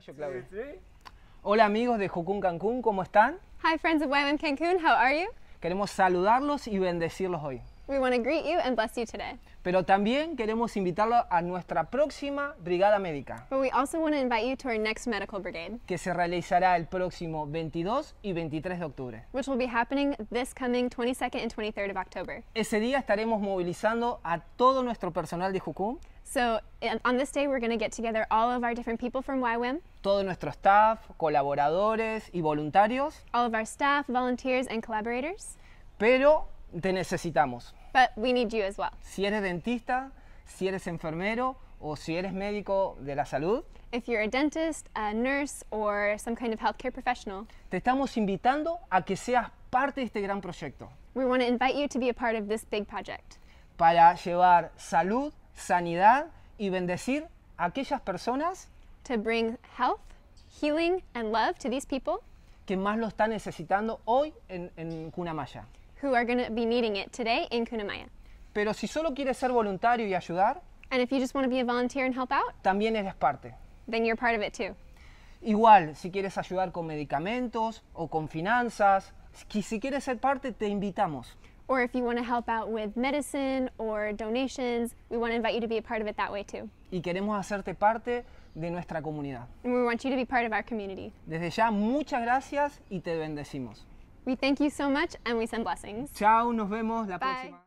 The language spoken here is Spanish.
Gallo Claudio. Hola amigos de Jucún Cancún, ¿cómo están? Hi friends of YWAM Cancún, how are you? Queremos saludarlos y bendecirlos hoy. We want to greet you and bless you today. Pero también queremos invitarlos a nuestra próxima brigada médica. But we also want to invite you to our next medical brigade. Que se realizará el próximo 22 y 23 de octubre. Which will be happening this coming 22nd and 23rd of October. Ese día estaremos movilizando a todo nuestro personal de Jucún. So, on this day we're going to get together all of our different people from YWAM. Todo nuestro staff, colaboradores y voluntarios. All of our staff, volunteers and collaborators. Pero te necesitamos. But we need you as well. Si eres dentista, si eres enfermero o si eres médico de la salud. If you're a dentist, a nurse or some kind of healthcare professional. Te estamos invitando a que seas parte de este gran proyecto. We want to invite you to be a part of this big project. Para llevar salud sanidad y bendecir a aquellas personas que más lo están necesitando hoy en, Cunamaya. who are going to be needing it today in Kunamaya. Pero si solo quieres ser voluntario y ayudar, también eres parte. then you're part of it too. Igual, si quieres ayudar con medicamentos o con finanzas, si quieres ser parte, te invitamos or if you want to help out with medicine or donations, we want to invite you to be a part of it that way too. Y queremos hacerte parte de nuestra comunidad. And we want you to be part of our community. Desde ya muchas gracias y te bendecimos. We thank you so much and we send blessings. Chao, nos vemos la Bye. próxima.